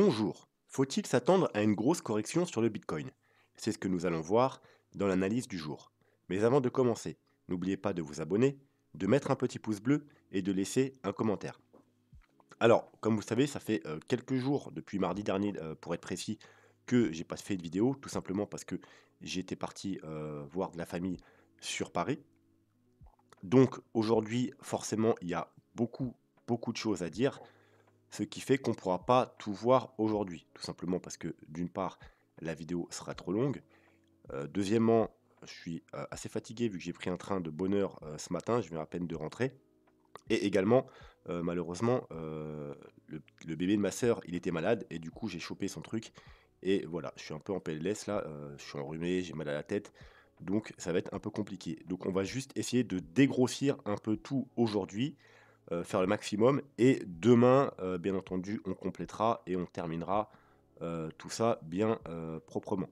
Bonjour. Faut-il s'attendre à une grosse correction sur le Bitcoin C'est ce que nous allons voir dans l'analyse du jour. Mais avant de commencer, n'oubliez pas de vous abonner, de mettre un petit pouce bleu et de laisser un commentaire. Alors, comme vous savez, ça fait euh, quelques jours depuis mardi dernier, euh, pour être précis, que j'ai pas fait de vidéo, tout simplement parce que j'étais parti euh, voir de la famille sur Paris. Donc aujourd'hui, forcément, il y a beaucoup, beaucoup de choses à dire ce qui fait qu'on ne pourra pas tout voir aujourd'hui, tout simplement parce que d'une part, la vidéo sera trop longue, euh, deuxièmement, je suis euh, assez fatigué vu que j'ai pris un train de bonne euh, ce matin, je viens à peine de rentrer, et également, malheureusement, le, bébé de ma soeur, il était malade, et du coup, j'ai chopé son truc, et voilà, je suis un peu en PLS là, je suis enrhumé, j'ai mal à la tête, donc ça va être un peu compliqué. Donc on va juste essayer de dégrossir un peu tout aujourd'hui, euh, faire le maximum. Et demain, euh, bien entendu, on complétera et on terminera euh, tout ça bien proprement.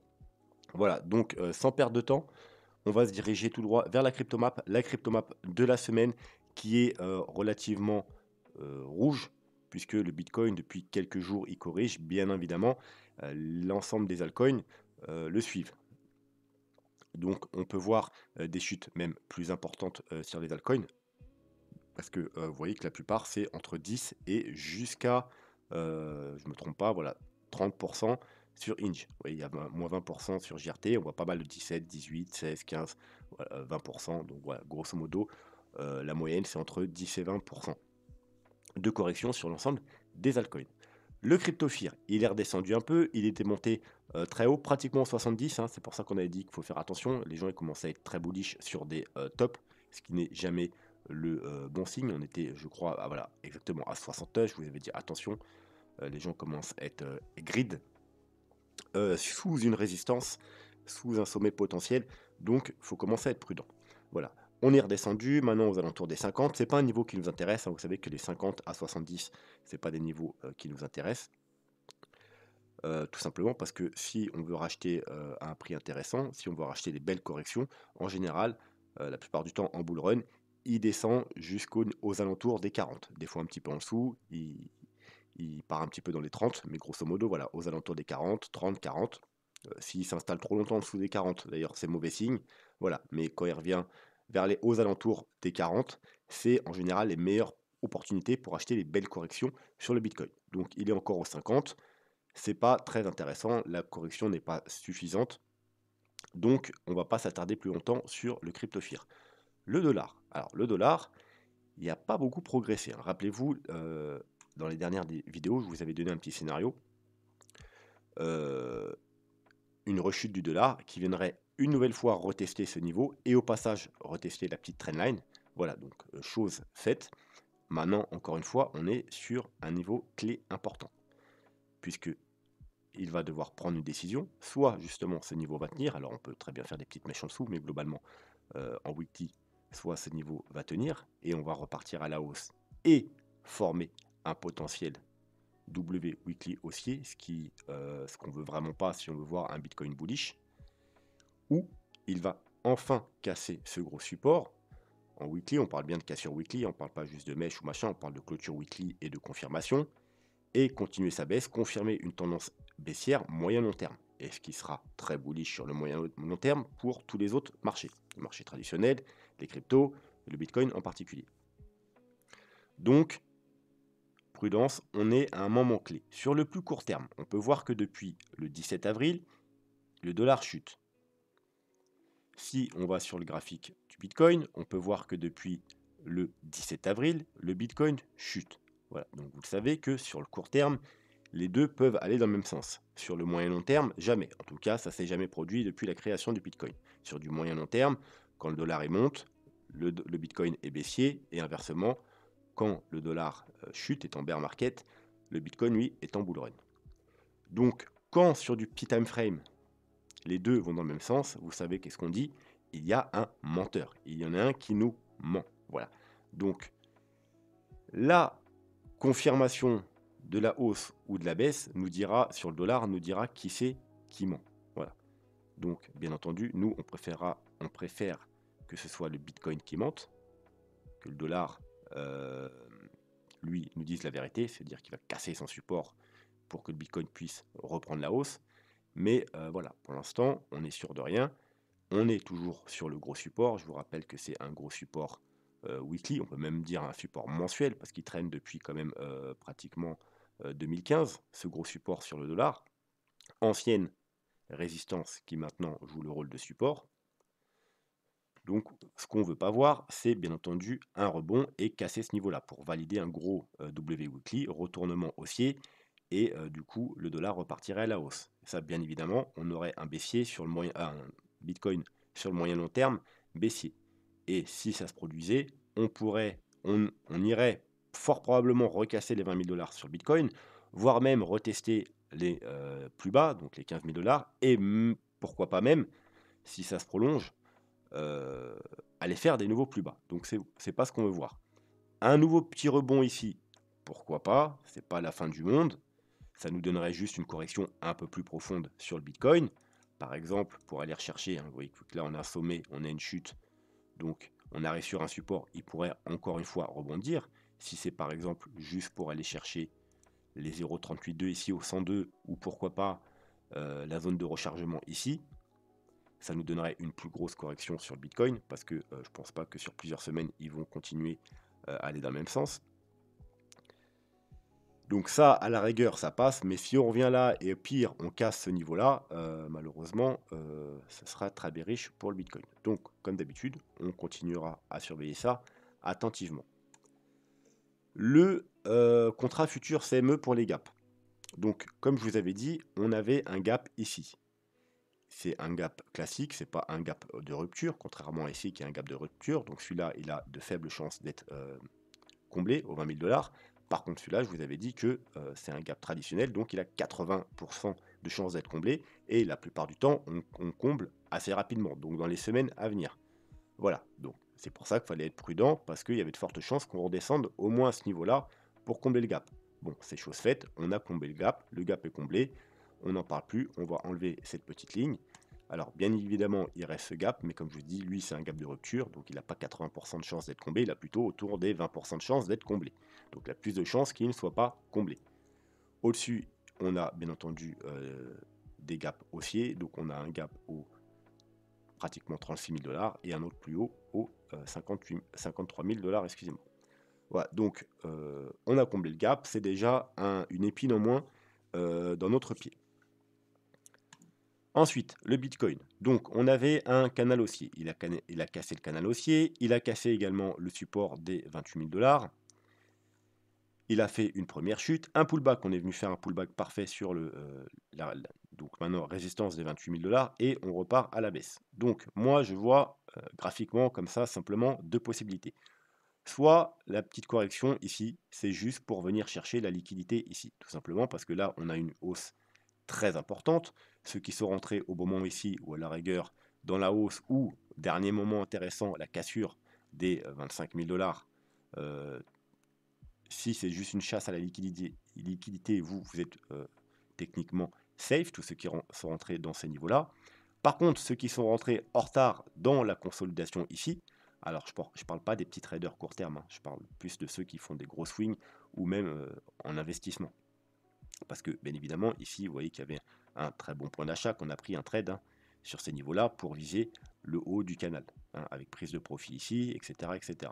Voilà, donc sans perdre de temps, on va se diriger tout droit vers la crypto-map, la crypto-map de la semaine qui est relativement rouge, puisque le Bitcoin, depuis quelques jours, il corrige. Bien évidemment, l'ensemble des altcoins le suivent. Donc on peut voir des chutes même plus importantes sur les altcoins, parce que euh, vous voyez que la plupart, c'est entre 10 et jusqu'à, euh, je me trompe pas, voilà, 30% sur Inge. Vous voyez, il y a moins 20% sur JRT, on voit pas mal de 17, 18, 16, 15, 20%. Donc voilà, grosso modo, euh, la moyenne c'est entre 10 et 20% de correction sur l'ensemble des altcoins. Le cryptofir, il est redescendu un peu, il était monté très haut, pratiquement 70, hein. c'est pour ça qu'on avait dit qu'il faut faire attention, les gens ils commencent à être très bullish sur des tops, ce qui n'est jamais le euh, bon signe. On était, je crois, à, voilà, exactement à 60. Je vous avais dit attention, euh, les gens commencent à être euh, grid sous une résistance, sous un sommet potentiel. Donc, faut commencer à être prudent. Voilà. On est redescendu, maintenant aux alentours des 50. C'est pas un niveau qui nous intéresse. Hein. Vous savez que les 50 à 70, c'est pas des niveaux qui nous intéressent. tout simplement parce que si on veut racheter à un prix intéressant, si on veut racheter des belles corrections, en général, la plupart du temps en bull run, il descend jusqu'aux alentours des 40. Des fois un petit peu en dessous, il, part un petit peu dans les 30, mais grosso modo, voilà, aux alentours des 40, 30, 40. S'il s'installe trop longtemps en dessous des 40, d'ailleurs, c'est mauvais signe. Voilà, mais quand il revient vers les hauts alentours des 40, c'est en général les meilleures opportunités pour acheter les belles corrections sur le Bitcoin. Donc il est encore aux 50, c'est pas très intéressant, la correction n'est pas suffisante. Donc on va pas s'attarder plus longtemps sur le crypto Le dollar, alors, le dollar, il n'y a pas beaucoup progressé. Hein. Rappelez-vous, euh, dans les dernières vidéos, je vous avais donné un petit scénario. Euh, une rechute du dollar qui viendrait une nouvelle fois retester ce niveau et au passage retester la petite trendline. Voilà, donc euh, chose faite. Maintenant, encore une fois, on est sur un niveau clé important. Puisque il va devoir prendre une décision, soit justement ce niveau va tenir, alors on peut très bien faire des petites mèches en dessous, mais globalement, en weekly, soit ce niveau va tenir et on va repartir à la hausse et former un potentiel W weekly haussier, ce euh, qu'on ne veut vraiment pas si on veut voir un Bitcoin bullish, ou il va enfin casser ce gros support. En weekly, on parle bien de cassure weekly, on parle pas juste de mèche ou machin, on parle de clôture weekly et de confirmation, et continuer sa baisse, confirmer une tendance baissière moyen-long terme et ce qui sera très bullish sur le moyen long terme pour tous les autres marchés, les marchés traditionnels, les cryptos, le Bitcoin en particulier. Donc, prudence, on est à un moment clé. Sur le plus court terme, on peut voir que depuis le 17 avril, le dollar chute. Si on va sur le graphique du Bitcoin, on peut voir que depuis le 17 avril, le Bitcoin chute. Voilà, donc vous le savez que sur le court terme, les deux peuvent aller dans le même sens. Sur le moyen long terme, jamais. En tout cas, ça s'est jamais produit depuis la création du Bitcoin. Sur du moyen long terme, quand le dollar monte, le, le Bitcoin est baissier et inversement, quand le dollar euh, chute, est en bear market, le Bitcoin, lui, est en bull Donc, quand sur du petit time frame, les deux vont dans le même sens, vous savez qu'est-ce qu'on dit Il y a un menteur. Il y en a un qui nous ment. Voilà. Donc, la confirmation de la hausse ou de la baisse nous dira sur le dollar nous dira qui c'est qui ment. Voilà. Donc bien entendu, nous on préférera on préfère que ce soit le Bitcoin qui mente que le dollar euh, lui nous dise la vérité, c'est-à-dire qu'il va casser son support pour que le Bitcoin puisse reprendre la hausse. Mais euh, voilà, pour l'instant, on est sûr de rien. On est toujours sur le gros support. Je vous rappelle que c'est un gros support euh, weekly, on peut même dire un support mensuel, parce qu'il traîne depuis quand même pratiquement 2015, euh, ce gros support sur le dollar, ancienne résistance qui maintenant joue le rôle de support. Donc ce qu'on ne veut pas voir, c'est bien entendu un rebond et casser ce niveau-là pour valider un gros euh, W weekly, retournement haussier, et euh, du coup le dollar repartirait à la hausse. Ça bien évidemment, on aurait un baissier sur le moyen, Bitcoin sur le moyen long terme baissier. Et si ça se produisait, on pourrait, on irait fort probablement recasser les 20 000 dollars sur Bitcoin, voire même retester les euh, plus bas, donc les 15 000 dollars, et pourquoi pas même, si ça se prolonge, euh, aller faire des nouveaux plus bas. Donc c'est n'est pas ce qu'on veut voir. Un nouveau petit rebond ici, pourquoi pas, c'est pas la fin du monde, ça nous donnerait juste une correction un peu plus profonde sur le Bitcoin. Par exemple, pour aller rechercher, hein, vous voyez que là on a un sommet, on a une chute, donc on arrive sur un support, il pourrait encore une fois rebondir si c'est par exemple juste pour aller chercher les 0,38.2 ici au 102 ou pourquoi pas euh, la zone de rechargement ici, ça nous donnerait une plus grosse correction sur le Bitcoin parce que je euh, je pense pas que sur plusieurs semaines ils vont continuer euh, à aller dans le même sens. Donc ça, à la rigueur, ça passe, mais si on revient là et pire, on casse ce niveau-là, malheureusement, ce sera très riche pour le Bitcoin. Donc, comme d'habitude, on continuera à surveiller ça attentivement le euh, contrat futur CME pour les gaps. Donc, comme je vous avais dit, on avait un gap ici. C'est un gap classique, c'est pas un gap de rupture, contrairement à ici qui est un gap de rupture. Donc celui-là, il a de faibles chances d'être euh, comblé aux 20 000 dollars. Par contre, celui-là, je vous avais dit que euh, c'est un gap traditionnel, donc il a 80% de chances d'être comblé, et la plupart du temps, on, on comble assez rapidement, donc dans les semaines à venir. Voilà, donc c'est pour ça qu'il fallait être prudent, parce qu'il y avait de fortes chances qu'on redescende au moins à ce niveau-là pour combler le gap. Bon, c'est chose faite, on a comblé le gap, le gap est comblé, on n'en parle plus, on va enlever cette petite ligne. Alors bien évidemment, il reste ce gap, mais comme je vous dis, lui c'est un gap de rupture, donc il n'a pas 80% de chances d'être comblé, il a plutôt autour des 20% de chances d'être comblé. Donc il a plus de chances qu'il ne soit pas comblé. Au-dessus, on a bien entendu euh, des gaps haussiers, donc on a un gap au pratiquement 36 000 dollars et un autre plus haut au 58, 53 000 dollars, excusez-moi. Voilà, donc euh, on a comblé le gap, c'est déjà une épine au moins euh, dans notre pied. Ensuite, le Bitcoin. Donc on avait un canal haussier, il a, cassé le canal haussier, il a cassé également le support des 28 000 dollars. Il a fait une première chute, un pullback, on est venu faire un pullback parfait sur le, euh, la, donc maintenant résistance des 28 000 dollars et on repart à la baisse. Donc moi je vois graphiquement comme ça simplement deux possibilités. Soit la petite correction ici, c'est juste pour venir chercher la liquidité ici, tout simplement parce que là, on a une hausse très importante. Ceux qui sont rentrés au moment ici, ou à la rigueur dans la hausse, ou dernier moment intéressant, la cassure des 25 euh, 000 dollars, euh, si c'est juste une chasse à la liquidité, vous, vous êtes euh, techniquement safe, tous ceux qui sont rentrés dans ces niveaux-là. Par contre, ceux qui sont rentrés en retard dans la consolidation ici, alors je ne parle, pas des petits traders court terme, hein, je parle plus de ceux qui font des gros swings ou même euh, en investissement. Parce que bien évidemment, ici, vous voyez qu'il y avait un très bon point d'achat, qu'on a pris un trade hein, sur ces niveaux-là pour viser le haut du canal, hein, avec prise de profit ici, etc. etc.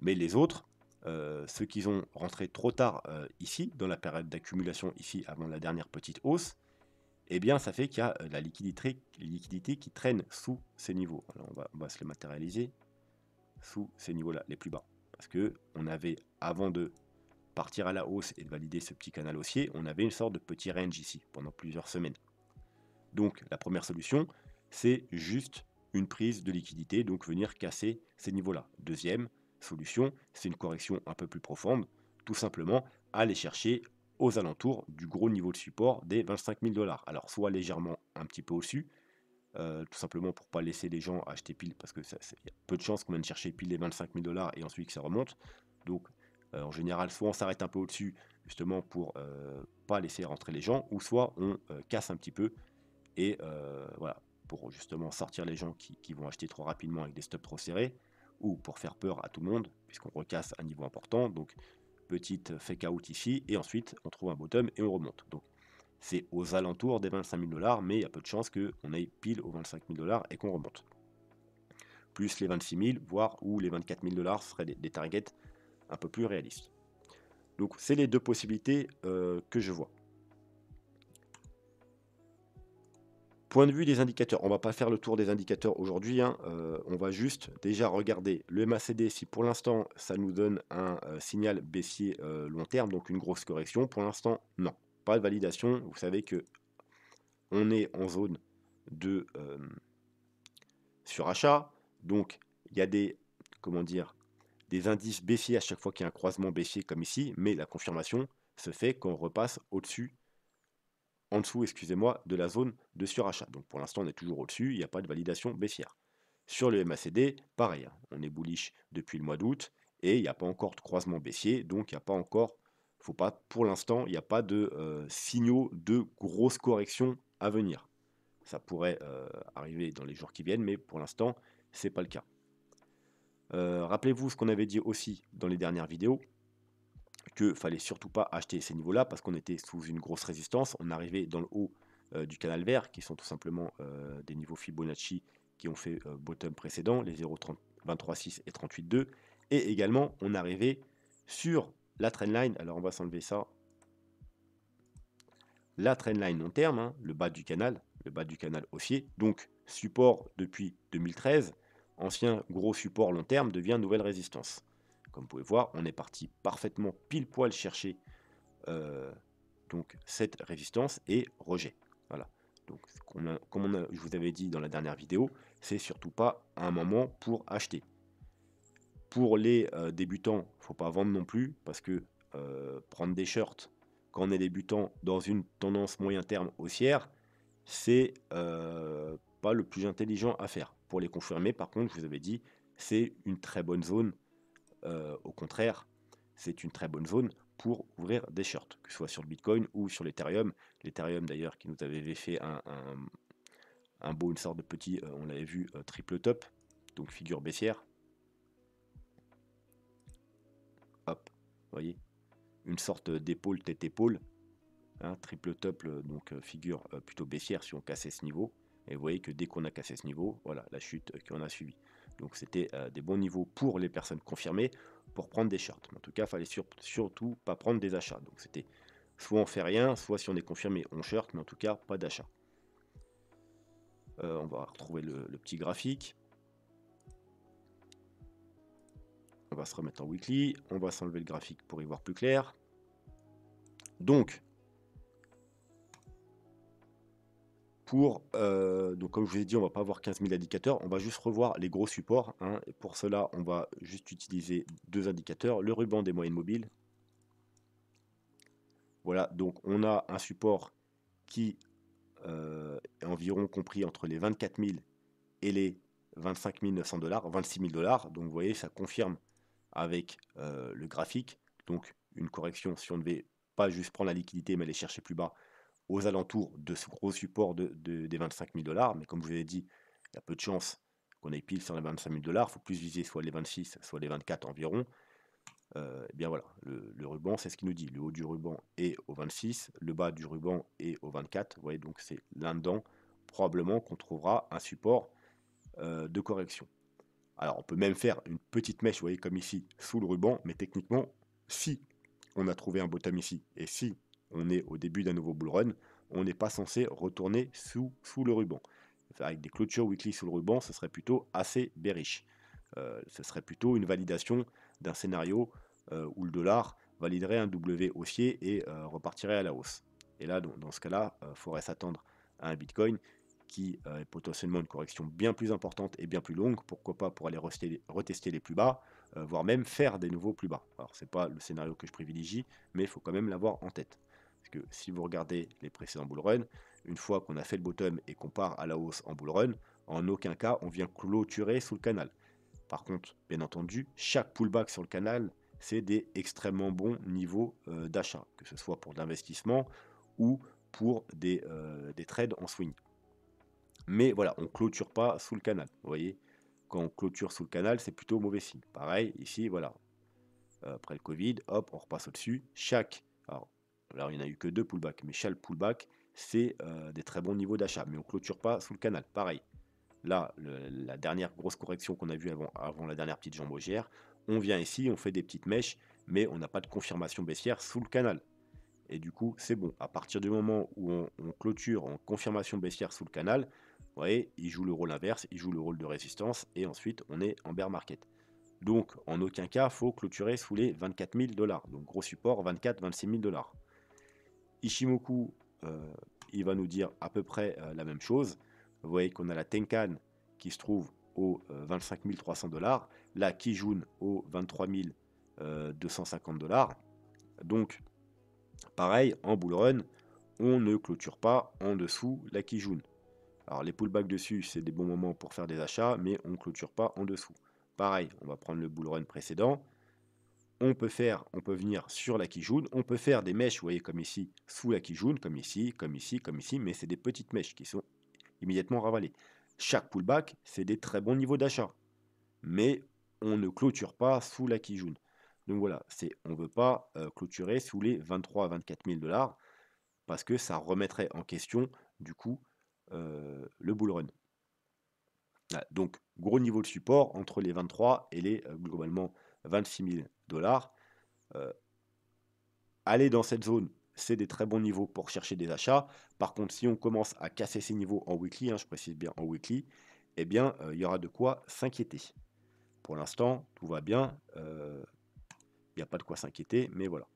Mais les autres, euh, ceux qui ont rentré trop tard euh, ici, dans la période d'accumulation ici, avant la dernière petite hausse, eh bien, ça fait qu'il y a euh, la liquidité, qui traîne sous ces niveaux. on va, se les matérialiser sous ces niveaux-là, les plus bas. Parce que on avait, avant de partir à la hausse et de valider ce petit canal haussier, on avait une sorte de petit range ici, pendant plusieurs semaines. Donc, la première solution, c'est juste une prise de liquidité, donc venir casser ces niveaux-là. Deuxième solution, c'est une correction un peu plus profonde, tout simplement aller chercher aux alentours du gros niveau de support des 25 000 dollars. Alors soit légèrement un petit peu au-dessus, euh, tout simplement pour pas laisser les gens acheter pile, parce que c'est y peu de chances qu'on vienne chercher pile les 25 000 dollars et ensuite que ça remonte. Donc euh, en général, soit on s'arrête un peu au-dessus, justement pour euh, pas laisser rentrer les gens, ou soit on casse un petit peu et voilà pour justement sortir les gens qui, qui, vont acheter trop rapidement avec des stops trop serrés, ou pour faire peur à tout le monde, puisqu'on recasse un niveau important. Donc petite fake out ici, et ensuite on trouve un bottom et on remonte. Donc c'est aux alentours des 25 000 dollars, mais il y a peu de chances qu'on aille pile aux 25 000 dollars et qu'on remonte. Plus les 26 000, voire ou les 24 000 dollars seraient des, targets un peu plus réalistes. Donc c'est les deux possibilités euh, que je vois. Point de vue des indicateurs, on ne va pas faire le tour des indicateurs aujourd'hui, hein. euh, on va juste déjà regarder le MACD si pour l'instant ça nous donne un euh, signal baissier euh, long terme, donc une grosse correction. Pour l'instant, non, pas de validation. Vous savez que on est en zone de surachat, donc il y a des comment dire des indices baissiers à chaque fois qu'il y a un croisement baissier comme ici, mais la confirmation se fait quand on repasse au-dessus en dessous, excusez-moi, de la zone de surachat. Donc pour l'instant, on est toujours au-dessus, il n'y a pas de validation baissière. Sur le MACD, pareil, hein. on est bullish depuis le mois d'août et il n'y a pas encore de croisement baissier, donc il n'y a pas encore, faut pas, pour l'instant, il n'y a pas de euh, signaux de grosse correction à venir. Ça pourrait euh, arriver dans les jours qui viennent, mais pour l'instant, ce n'est pas le cas. Euh, rappelez-vous ce qu'on avait dit aussi dans les dernières vidéos, que fallait surtout pas acheter ces niveaux-là parce qu'on était sous une grosse résistance. On arrivait dans le haut euh, du canal vert, qui sont tout simplement euh, des niveaux Fibonacci qui ont fait euh, bottom précédent, les 0,23,6 et 38,2. Et également, on arrivait sur la trendline. Alors, on va s'enlever ça. La trendline long terme, hein, le bas du canal, le bas du canal haussier. Donc, support depuis 2013, ancien gros support long terme devient nouvelle résistance. Comme vous pouvez voir, on est parti parfaitement pile poil chercher euh, donc cette résistance et rejet. Voilà. Donc, comme, je vous avais dit dans la dernière vidéo, c'est surtout pas un moment pour acheter. Pour les il euh, débutants, faut pas vendre non plus parce que euh, prendre des shirts quand on est débutant dans une tendance moyen terme haussière, c'est n'est pas le plus intelligent à faire. Pour les confirmer, par contre, je vous avais dit, c'est une très bonne zone contraire, c'est une très bonne zone pour ouvrir des shorts, que ce soit sur le Bitcoin ou sur l'Ethereum. L'Ethereum d'ailleurs qui nous avait fait un, beau, une sorte de petit, euh, on l'avait vu, euh, triple top, donc figure baissière. Hop, voyez, une sorte d'épaule, tête-épaule, un hein, triple top, euh, donc figure plutôt baissière si on cassait ce niveau. Et vous voyez que dès qu'on a cassé ce niveau, voilà la chute qu'on a suivi. Donc c'était des bons niveaux pour les personnes confirmées pour prendre des charts. en tout cas, fallait surtout pas prendre des achats. Donc c'était soit on fait rien, soit si on est confirmé, on short, mais en tout cas, pas d'achat. Euh, on va retrouver le, le, petit graphique. On va se remettre en weekly. On va s'enlever le graphique pour y voir plus clair. Donc, Euh, donc comme je vous ai dit, on va pas avoir 15 000 indicateurs, on va juste revoir les gros supports. Hein. pour cela, on va juste utiliser deux indicateurs, le ruban des moyennes mobiles. Voilà, donc on a un support qui euh, est environ compris entre les 24 000 et les 25 900 dollars, 26 000 dollars. Donc vous voyez, ça confirme avec euh, le graphique. Donc une correction, si on ne devait pas juste prendre la liquidité mais aller chercher plus bas, aux alentours de ce gros support de, des 25 000 dollars. Mais comme je vous avez dit, il y a peu de chances qu'on ait pile sur les 25 000 dollars. Il faut plus viser soit les 26, soit les 24 environ. Euh, eh bien voilà, le, ruban, c'est ce qu'il nous dit. Le haut du ruban est au 26, le bas du ruban est au 24. Vous voyez, donc c'est là-dedans, probablement qu'on trouvera un support euh, de correction. Alors on peut même faire une petite mèche, vous voyez, comme ici, sous le ruban, mais techniquement, si on a trouvé un bottom ici, et si on est au début d'un nouveau bull run, on n'est pas censé retourner sous, sous le ruban. Avec des clôtures weekly sous le ruban, ce serait plutôt assez bearish. Euh, ce serait plutôt une validation d'un scénario euh, où le dollar validerait un W haussier et euh, repartirait à la hausse. Et là, dans, dans ce cas-là, il faudrait s'attendre à un Bitcoin qui est potentiellement une correction bien plus importante et bien plus longue, pourquoi pas pour aller retester les plus bas, voire même faire des nouveaux plus bas. Alors, ce n'est pas le scénario que je privilégie, mais il faut quand même l'avoir en tête. Parce que si vous regardez les précédents bull run, une fois qu'on a fait le bottom et qu'on part à la hausse en bull run, en aucun cas on vient clôturer sous le canal. Par contre, bien entendu, chaque pullback sur le canal, c'est des extrêmement bons niveaux euh, d'achat, que ce soit pour de l'investissement ou pour des, euh, trades en swing. Mais voilà, on ne clôture pas sous le canal. Vous voyez, quand on clôture sous le canal, c'est plutôt mauvais signe. Pareil, ici, voilà. Euh, après le Covid, hop, on repasse au-dessus. Chaque. Alors, il n'y en a eu que deux pullbacks, mais chaque pullback, c'est euh, des très bons niveaux d'achat. Mais on ne clôture pas sous le canal. Pareil. Là, la dernière grosse correction qu'on a vue avant, avant la dernière petite jambogière, on vient ici, on fait des petites mèches, mais on n'a pas de confirmation baissière sous le canal. Et du coup, c'est bon. À partir du moment où on, clôture en confirmation baissière sous le canal, vous voyez, il joue le rôle inverse, il joue le rôle de résistance, et ensuite, on est en bear market. Donc, en aucun cas, il faut clôturer sous les 24 000 dollars. Donc, gros support, 24 26 000 dollars. Ishimoku, euh, il va nous dire à peu près euh, la même chose. Vous voyez qu'on a la Tenkan qui se trouve aux 25 300 dollars, la Kijun aux 23 250 dollars. Donc, pareil, en bull run, on ne clôture pas en dessous la Kijun. Alors, les pullbacks dessus, c'est des bons moments pour faire des achats, mais on ne clôture pas en dessous. Pareil, on va prendre le bull run précédent on peut faire, on peut venir sur la quijoune, on peut faire des mèches, vous voyez, comme ici, sous la quijoune, comme ici, comme ici, comme ici, mais c'est des petites mèches qui sont immédiatement ravalées. Chaque pullback, c'est des très bons niveaux d'achat, mais on ne clôture pas sous la jaune. Donc voilà, c'est, on ne veut pas euh, clôturer sous les 23 à 24 000 dollars, parce que ça remettrait en question, du coup, euh, le bull run. Donc, gros niveau de support entre les 23 et les, euh, globalement, 26 000 dollars. Euh, aller dans cette zone, c'est des très bons niveaux pour chercher des achats. Par contre, si on commence à casser ces niveaux en weekly, hein, je précise bien en weekly, eh bien, euh, il y aura de quoi s'inquiéter. Pour l'instant, tout va bien. Euh, il n'y a pas de quoi s'inquiéter, mais voilà.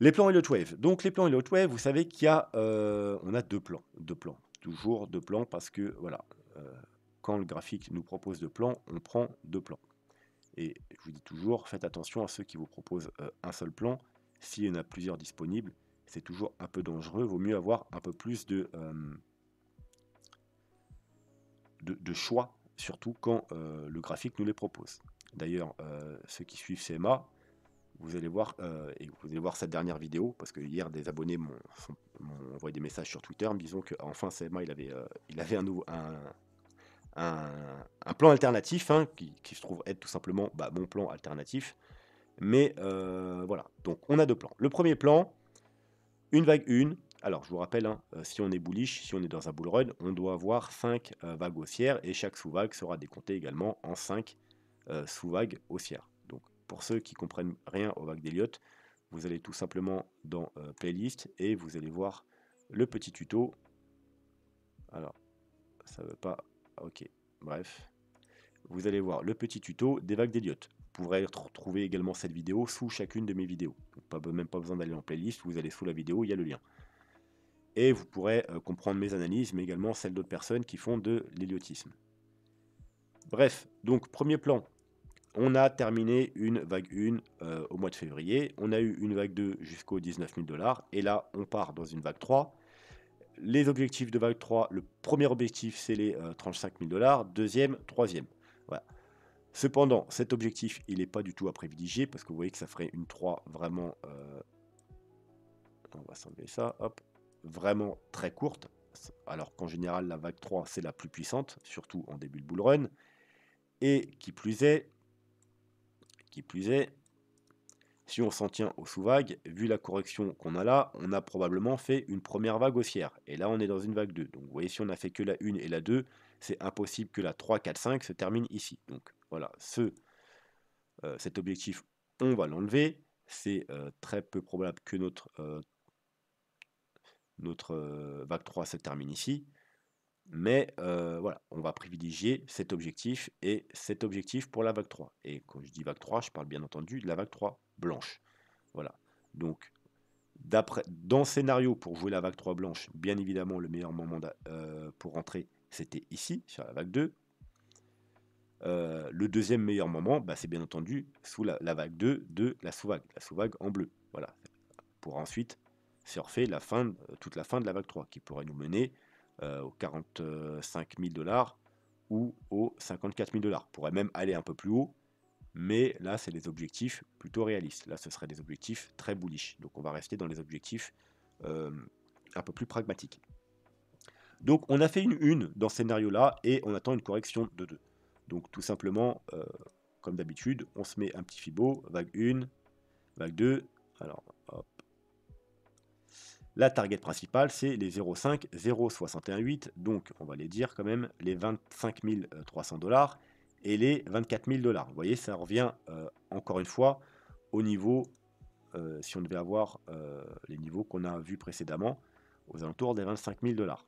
Les plans le Wave. Donc, les plans Elliott Wave, vous savez qu'il y a, on a deux plans, deux plans, toujours deux plans parce que voilà, quand le graphique nous propose deux plans, on prend deux plans. Et je vous dis toujours, faites attention à ceux qui vous proposent euh, un seul plan. S'il y en a plusieurs disponibles, c'est toujours un peu dangereux. Vaut mieux avoir un peu plus de, euh, de, choix, surtout quand euh, le graphique nous les propose. D'ailleurs, ceux qui suivent CMA, vous allez voir, et vous allez voir cette dernière vidéo, parce que hier des abonnés m'ont envoyé des messages sur Twitter me disant qu'enfin CMA il avait, il avait un, nouveau, un, un, plan alternatif hein, qui, se trouve être tout simplement bah, mon plan alternatif. Mais euh, voilà, donc on a deux plans. Le premier plan, une vague une, Alors je vous rappelle, hein, euh, si on est bullish, si on est dans un bull run, on doit avoir 5 euh, vagues haussières et chaque sous-vague sera décomptée également en 5 sous-vagues haussières. Donc pour ceux qui comprennent rien aux vagues d'Elliott, vous allez tout simplement dans playlist et vous allez voir le petit tuto. Alors, ça ne veut pas ok, bref. Vous allez voir le petit tuto des vagues d'Eliott. Vous pourrez retrouver également cette vidéo sous chacune de mes vidéos. Pas, même pas besoin d'aller en playlist, vous allez sous la vidéo, il y a le lien. Et vous pourrez euh, comprendre mes analyses, mais également celles d'autres personnes qui font de l'héliotisme. Bref, donc premier plan, on a terminé une vague 1 euh, au mois de février, on a eu une vague 2 jusqu'aux 19 000 dollars, et là on part dans une vague 3 les objectifs de vague 3, le premier objectif, c'est les 35 euh, 000 dollars, deuxième, troisième. Voilà. Cependant, cet objectif, il n'est pas du tout à privilégier parce que vous voyez que ça ferait une 3 vraiment. Euh, on va s'enlever ça, hop. Vraiment très courte. Alors qu'en général, la vague 3, c'est la plus puissante, surtout en début de bull run. Et qui plus est, qui plus est, si on s'en tient aux sous-vagues, vu la correction qu'on a là, on a probablement fait une première vague haussière. Et là, on est dans une vague 2. Donc vous voyez, si on a fait que la 1 et la 2, c'est impossible que la 3, 4, 5 se termine ici. Donc voilà, ce, euh, cet objectif, on va l'enlever. C'est euh, très peu probable que notre, euh, notre vague 3 se termine ici. Mais voilà, on va privilégier cet objectif et cet objectif pour la vague 3. Et quand je dis vague 3, je parle bien entendu de la vague 3 blanche. Voilà. Donc, d'après dans le scénario, pour jouer la vague 3 blanche, bien évidemment, le meilleur moment euh, pour rentrer c'était ici, sur la vague 2. Euh, le deuxième meilleur moment, bah, c'est bien entendu sous la, vague 2 de la sous-vague, la sous-vague en bleu. Voilà. Pour ensuite surfer la fin, euh, toute la fin de la vague 3, qui pourrait nous mener aux 45 000 dollars ou aux 54 000 dollars. Pourrait même aller un peu plus haut, mais là, c'est des objectifs plutôt réalistes. Là, ce serait des objectifs très bullish. Donc, on va rester dans les objectifs euh, un peu plus pragmatiques. Donc, on a fait une une dans ce scénario-là et on attend une correction de 2. Donc, tout simplement, euh, comme d'habitude, on se met un petit Fibo, vague 1, vague 2. Alors, hop. La target principale, c'est les 0,5, 0,618. Donc, on va les dire quand même, les 25 300 euh, dollars et les 24 000 dollars. Vous voyez, ça revient euh, encore une fois au niveau, euh, si on devait avoir euh, les niveaux qu'on a vus précédemment, aux alentours des 25 000 dollars.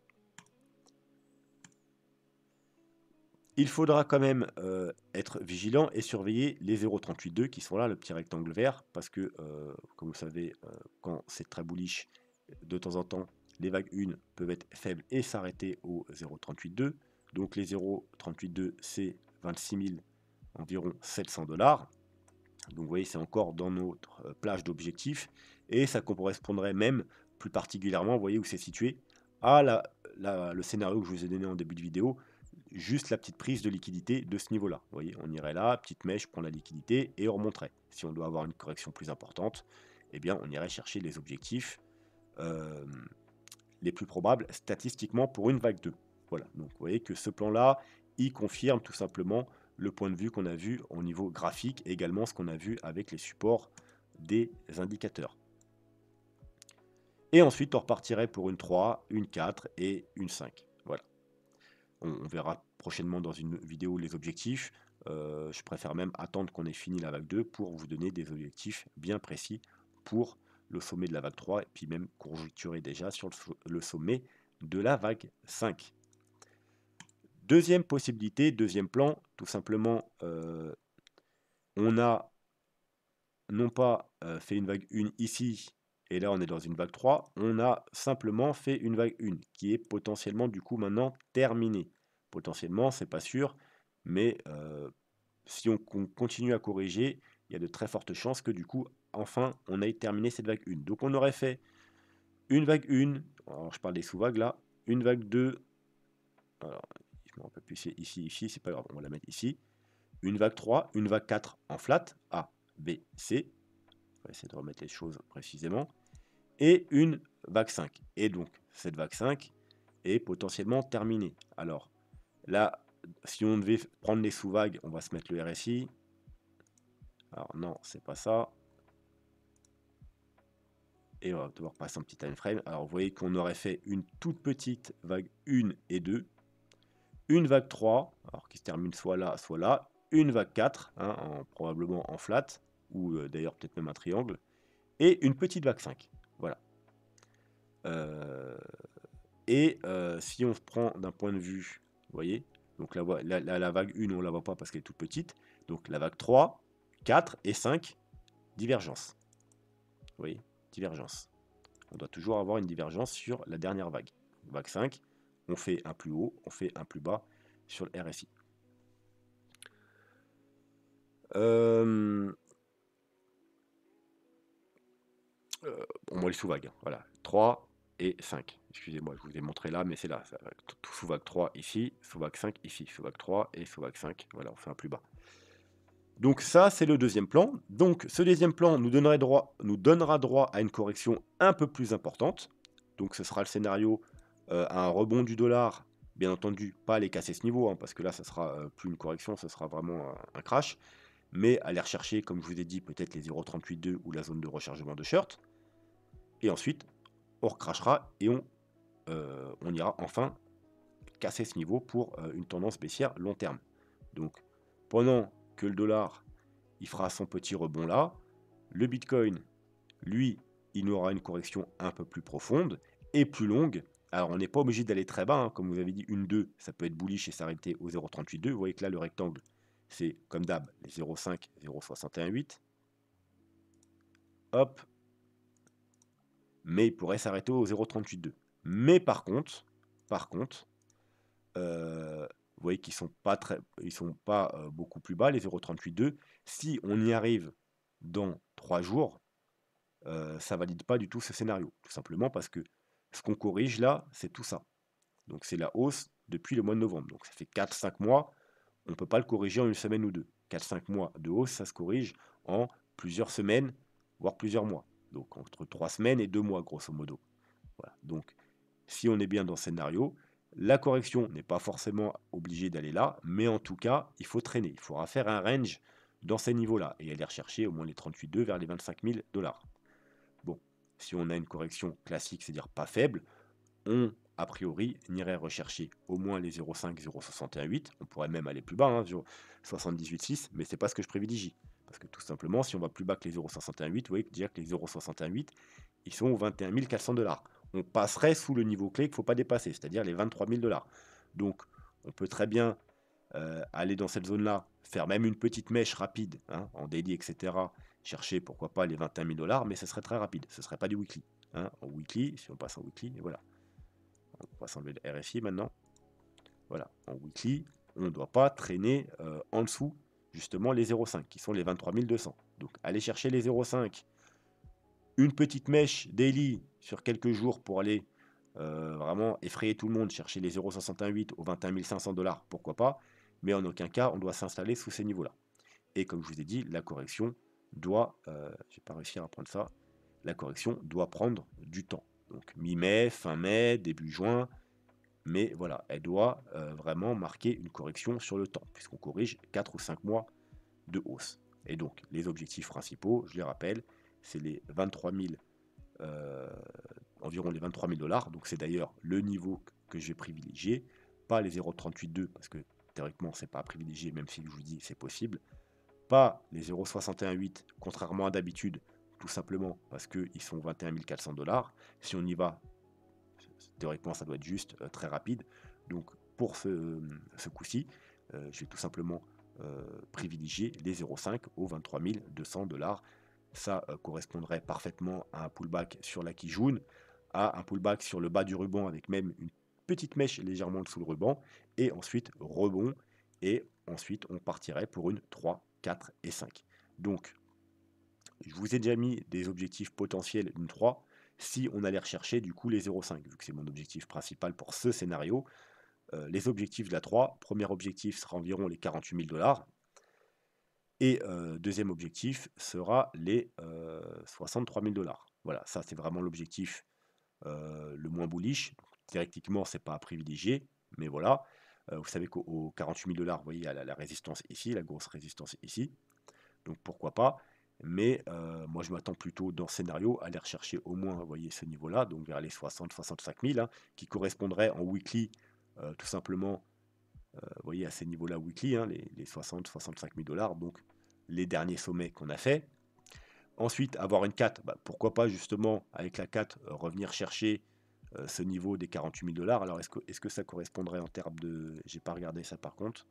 Il faudra quand même être vigilant et surveiller les 0,382 qui sont là, le petit rectangle vert, parce que, comme vous savez, quand c'est très bullish, de temps en temps, les vagues 1 peuvent être faibles et s'arrêter au 0,382. Donc les 0,382, c'est 26 000 environ 700 dollars. Donc vous voyez, c'est encore dans notre euh, plage d'objectifs. Et ça correspondrait même plus particulièrement, vous voyez où c'est situé, à la, le scénario que je vous ai donné en début de vidéo, juste la petite prise de liquidité de ce niveau-là. Vous voyez, on irait là, petite mèche, pour la liquidité et on remonterait. Si on doit avoir une correction plus importante, eh bien on irait chercher les objectifs euh, les plus probables statistiquement pour une vague 2. Voilà, donc vous voyez que ce plan-là, confirme tout simplement le point de vue qu'on a vu au niveau graphique, également ce qu'on a vu avec les supports des indicateurs. Et ensuite, on repartirait pour une 3, une 4 et une 5. Voilà. On, verra prochainement dans une vidéo les objectifs. Euh, je préfère même attendre qu'on ait fini la vague 2 pour vous donner des objectifs bien précis pour le sommet de la vague 3 et puis même conjecturer déjà sur le sommet de la vague 5. Deuxième possibilité, deuxième plan, tout simplement, euh, on a non pas euh, fait une vague 1 ici, et là on est dans une vague 3, on a simplement fait une vague 1, qui est potentiellement du coup maintenant terminée. Potentiellement, c'est pas sûr, mais euh, si on continue à corriger, il y a de très fortes chances que du coup, enfin, on ait terminé cette vague 1. Donc on aurait fait une vague 1, alors je parle des sous-vagues là, une vague 2, on peut ici, ici, c'est pas grave, on va la mettre ici. Une vague 3, une vague 4 en flat, A, B, C. On va essayer de remettre les choses précisément. Et une vague 5. Et donc, cette vague 5 est potentiellement terminée. Alors, là, si on devait prendre les sous-vagues, on va se mettre le RSI. Alors non, c'est pas ça. Et on va devoir passer un petit time frame. Alors vous voyez qu'on aurait fait une toute petite vague 1 et 2 une vague 3, alors qui se termine soit là, soit là, une vague 4, hein, probablement en flat, ou euh, d'ailleurs peut-être même un triangle, et une petite vague 5. Voilà. Euh, et euh, si on se prend d'un point de vue, vous voyez, donc la, la vague 1, on ne la voit pas parce qu'elle est toute petite, donc la vague 3, 4 et 5, divergence. Vous voyez, divergence. On doit toujours avoir une divergence sur la dernière vague. Vague 5, on fait un plus haut, on fait un plus bas sur le RSI. Euh, euh, on voit les sous-vagues, hein, voilà, 3 et 5. Excusez-moi, je vous ai montré là, mais c'est là. sous-vague 3 ici, sous-vague 5 ici, sous-vague 3 et sous-vague 5. Voilà, on fait un plus bas. Donc ça, c'est le deuxième plan. Donc ce deuxième plan nous, donnerait droit, nous donnera droit à une correction un peu plus importante. Donc ce sera le scénario euh, un rebond du dollar, bien entendu, pas aller casser ce niveau, hein, parce que là, ça sera euh, plus une correction, ça sera vraiment un, crash, mais aller rechercher, comme je vous ai dit, peut-être les 0,382 ou la zone de rechargement de short, et ensuite, on recrachera et on, euh, ira enfin casser ce niveau pour une tendance baissière long terme. Donc, pendant que le dollar, il fera son petit rebond là, le Bitcoin, lui, il aura une correction un peu plus profonde et plus longue, alors, on n'est pas obligé d'aller très bas. Hein. Comme vous avez dit, une 2, ça peut être bullish et s'arrêter au 0,382. Vous voyez que là, le rectangle, c'est comme d'hab, les 0,5, 0,618. Hop. Mais il pourrait s'arrêter au 0,382. Mais par contre, par contre, euh, vous voyez qu'ils sont pas très, ils sont pas euh, beaucoup plus bas les 0,382. Si on y arrive dans 3 jours, euh, ça valide pas du tout ce scénario, tout simplement parce que ce qu'on corrige là, c'est tout ça. Donc c'est la hausse depuis le mois de novembre. Donc ça fait 4-5 mois, on ne peut pas le corriger en une semaine ou deux. 4-5 mois de hausse, ça se corrige en plusieurs semaines, voire plusieurs mois. Donc entre 3 semaines et 2 mois, grosso modo. Voilà. Donc si on est bien dans ce scénario, la correction n'est pas forcément obligée d'aller là, mais en tout cas, il faut traîner. Il faudra faire un range dans ces niveaux-là et aller rechercher au moins les 38,2 vers les 25 000 dollars si on a une correction classique, c'est-à-dire pas faible, on, a priori, n'irait rechercher au moins les 0,5, 0,618. On pourrait même aller plus bas, hein, 6 mais n'est pas ce que je privilégie. Parce que tout simplement, si on va plus bas que les 0,618, vous voyez que que les 0,618, ils sont 21 400 dollars. On passerait sous le niveau clé qu'il ne faut pas dépasser, c'est-à-dire les 23 000 dollars. Donc, on peut très bien euh, aller dans cette zone-là, faire même une petite mèche rapide hein, en daily, etc chercher pourquoi pas les 21 000 dollars, mais ce serait très rapide, ce ne serait pas du weekly. Hein. En weekly, si on passe en weekly, voilà. On va s'enlever le RFI maintenant. Voilà, en weekly, on ne doit pas traîner euh, en dessous justement les 0,5 qui sont les 23 200. Donc allez chercher les 0,5. Une petite mèche daily sur quelques jours pour aller euh, vraiment effrayer tout le monde, chercher les 0,68 aux 21 500 dollars, pourquoi pas. Mais en aucun cas, on doit s'installer sous ces niveaux-là. Et comme je vous ai dit, la correction doit, euh, j'ai pas réussi à apprendre ça, la correction doit prendre du temps. Donc mi-mai, fin mai, début juin, mais voilà, elle doit euh, vraiment marquer une correction sur le temps, puisqu'on corrige 4 ou 5 mois de hausse. Et donc les objectifs principaux, je les rappelle, c'est les 23 000, euh, environ les 23 000 dollars, donc c'est d'ailleurs le niveau que je vais privilégier, pas les 0,38,2 parce que théoriquement c'est pas privilégié, même si je vous dis c'est possible, pas les 0,618 contrairement à d'habitude, tout simplement parce qu'ils sont 21 400 dollars. Si on y va, théoriquement ça doit être juste, euh, très rapide. Donc pour ce, euh, coup-ci, euh, je vais tout simplement privilégier les 0,5 aux 23 200 dollars. Ça correspondrait parfaitement à un pullback sur la Kijun, à un pullback sur le bas du ruban avec même une petite mèche légèrement dessous le ruban, et ensuite rebond, et ensuite on partirait pour une 3 et 5. Donc, je vous ai déjà mis des objectifs potentiels d'une 3 si on allait rechercher du coup les 0,5, vu que c'est mon objectif principal pour ce scénario. Euh, les objectifs de la 3, premier objectif sera environ les 48 000 dollars, et euh, deuxième objectif sera les 63 euh, 000 dollars. Voilà, ça c'est vraiment l'objectif le moins bullish. théoriquement c'est pas à privilégier, mais voilà vous savez qu'au 48 000 dollars, vous voyez, à la, résistance ici, la grosse résistance ici. Donc pourquoi pas. Mais moi, je m'attends plutôt dans ce scénario à aller rechercher au moins, vous voyez, ce niveau-là, donc vers les 60-65 000, hein, qui correspondrait en weekly, tout simplement, vous voyez, à ces niveaux-là weekly, hein, les, 60-65 000 dollars, donc les derniers sommets qu'on a fait. Ensuite, avoir une 4, bah, pourquoi pas justement, avec la 4, revenir chercher euh, ce niveau des 48 000 dollars. Alors, est-ce que, est que, ça correspondrait en termes de. J'ai pas regardé ça par contre.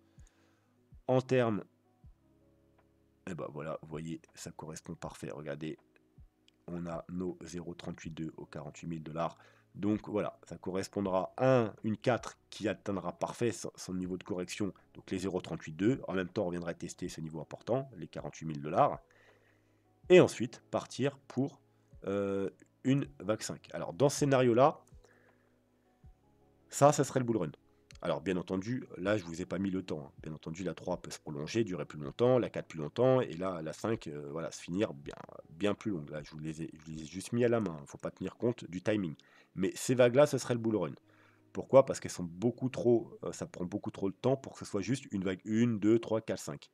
En termes. Eh ben voilà, vous voyez, ça correspond parfait. Regardez, on a nos 0,382 aux 48 000 dollars. Donc voilà, ça correspondra à un, une 4 qui atteindra parfait son, niveau de correction, donc les 0,382. En même temps, on viendrait tester ce niveau important, les 48 000 dollars. Et ensuite, partir pour euh, une vague 5. Alors dans ce scénario-là, ça, ça serait le bull run. Alors, bien entendu, là, je vous ai pas mis le temps. Hein. Bien entendu, la 3 peut se prolonger, durer plus longtemps, la 4 plus longtemps, et là, la 5, euh, voilà, se finir bien, bien plus longue. Là, je vous, les ai, juste mis à la main. Il hein. ne faut pas tenir compte du timing. Mais ces vagues-là, ce serait le bull run. Pourquoi Parce qu'elles sont beaucoup trop. Euh, ça prend beaucoup trop de temps pour que ce soit juste une vague 1, 2, 3, 4, 5.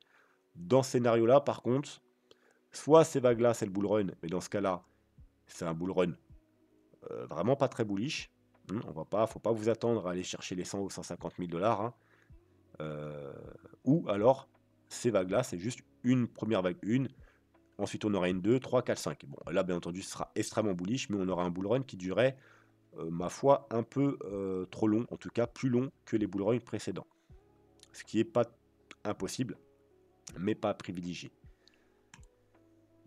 Dans ce scénario-là, par contre, soit ces vagues-là, c'est le bull run, mais dans ce cas-là, c'est un bull run euh, vraiment pas très bullish Hmm, on va pas, faut pas vous attendre à aller chercher les 100 ou 150 000 dollars. Hein. Euh, ou alors, ces vagues-là, c'est juste une première vague, une. Ensuite, on aura une 2, 3, 4, 5. Bon, là, bien entendu, ce sera extrêmement bullish, mais on aura un bull run qui durerait, euh, ma foi, un peu euh, trop long, en tout cas plus long que les bullruns précédents. Ce qui n'est pas impossible, mais pas privilégié.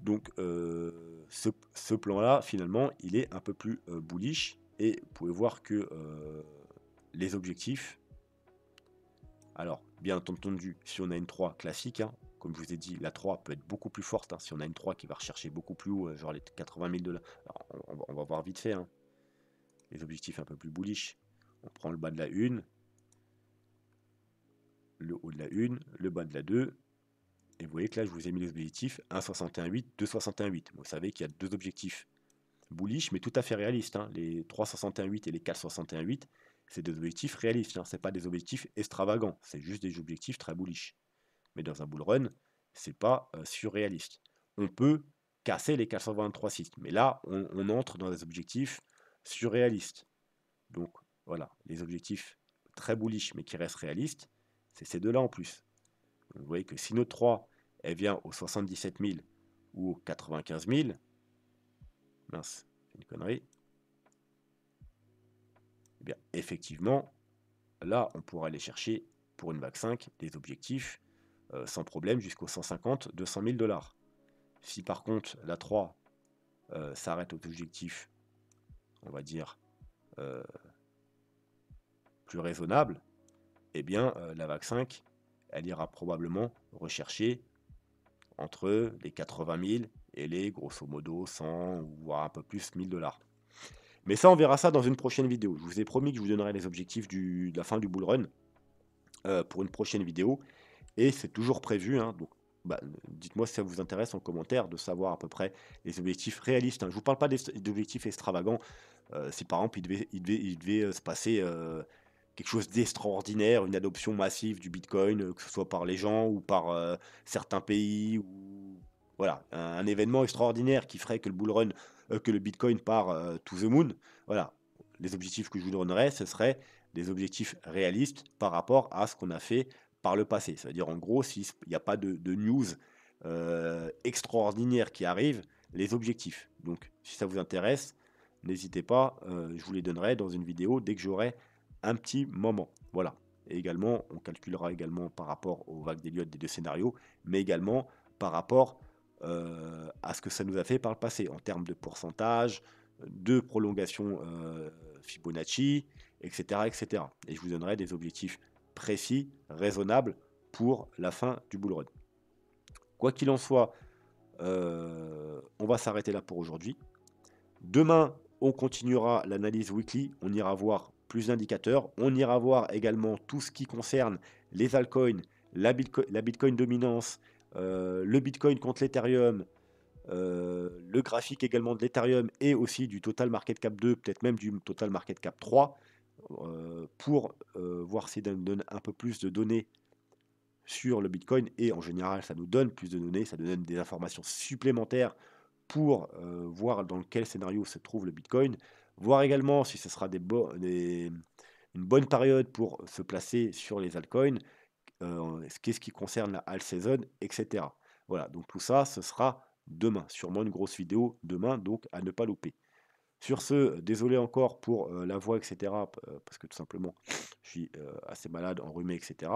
Donc, ce, ce plan-là, finalement, il est un peu plus bullish et vous pouvez voir que euh, les objectifs, alors bien entendu, si on a une 3 classique, hein, comme je vous ai dit, la 3 peut être beaucoup plus forte. Hein. si on a une 3 qui va rechercher beaucoup plus haut, euh, genre les 80 000 dollars, on, va voir vite fait. Hein. les objectifs un peu plus bullish. On prend le bas de la 1, le haut de la 1, le bas de la 2, et vous voyez que là, je vous ai mis les objectifs 1,618, 2,618. Vous savez qu'il y a deux objectifs bullish, mais tout à fait réaliste. Hein. Les 3,61,8 et les 4,61,8, c'est des objectifs réalistes. Hein. Ce pas des objectifs extravagants. C'est juste des objectifs très bullish. Mais dans un bull run, n'est pas euh, surréaliste. On peut casser les sites. Mais là, on, on, entre dans des objectifs surréalistes. Donc voilà, les objectifs très bullish mais qui restent réalistes, c'est ces deux-là en plus. Vous voyez que si notre 3 elle vient aux 77 000 ou aux 95 000, c'est une connerie. Eh bien, effectivement, là, on pourra aller chercher pour une vague 5 des objectifs euh, sans problème jusqu'aux 150, 200 000 dollars. Si par contre la 3 euh, s'arrête aux objectifs, on va dire, euh, plus raisonnable et eh bien la vague 5, elle ira probablement rechercher entre les 80 000 elle les grosso modo 100 voire un peu plus 1000 dollars. Mais ça, on verra ça dans une prochaine vidéo. Je vous ai promis que je vous donnerai les objectifs du, de la fin du bull run euh, pour une prochaine vidéo. Et c'est toujours prévu. Hein, donc, bah, dites-moi si ça vous intéresse en commentaire de savoir à peu près les objectifs réalistes. Hein. Je ne vous parle pas d'objectifs extravagants. Euh, si par exemple, il devait, il devait, euh, se passer quelque chose d'extraordinaire, une adoption massive du Bitcoin, que ce soit par les gens ou par certains pays ou voilà, un, événement extraordinaire qui ferait que le bull euh, que le Bitcoin part tout euh, to the moon. Voilà, les objectifs que je vous donnerais, ce seraient des objectifs réalistes par rapport à ce qu'on a fait par le passé. C'est-à-dire, en gros, s'il n'y a pas de, news euh, extraordinaire qui arrive, les objectifs. Donc, si ça vous intéresse, n'hésitez pas, je vous les donnerai dans une vidéo dès que j'aurai un petit moment. Voilà. Et également, on calculera également par rapport aux vagues d'Eliott des deux scénarios, mais également par rapport euh, à ce que ça nous a fait par le passé en termes de pourcentage, de prolongation euh, Fibonacci, etc., etc. Et je vous donnerai des objectifs précis, raisonnables pour la fin du bull run. Quoi qu'il en soit, euh, on va s'arrêter là pour aujourd'hui. Demain, on continuera l'analyse weekly, on ira voir plus d'indicateurs, on ira voir également tout ce qui concerne les altcoins, la, la Bitcoin dominance, euh, le Bitcoin contre l'Ethereum, euh, le graphique également de l'Ethereum et aussi du Total Market Cap 2, peut-être même du Total Market Cap 3, euh, pour voir si ça nous donne un peu plus de données sur le Bitcoin et en général ça nous donne plus de données, ça nous donne des informations supplémentaires pour voir dans quel scénario se trouve le Bitcoin, voir également si ce sera une bonne période pour se placer sur les altcoins, qu'est-ce qui concerne la all season, etc. Voilà, donc tout ça, ce sera demain. Sûrement une grosse vidéo demain, donc à ne pas louper. Sur ce, désolé encore pour euh, la voix, etc. Euh, parce que tout simplement, je suis euh, assez malade, enrhumé, etc.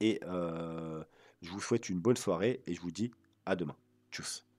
Et je vous souhaite une bonne soirée et je vous dis à demain. Tchuss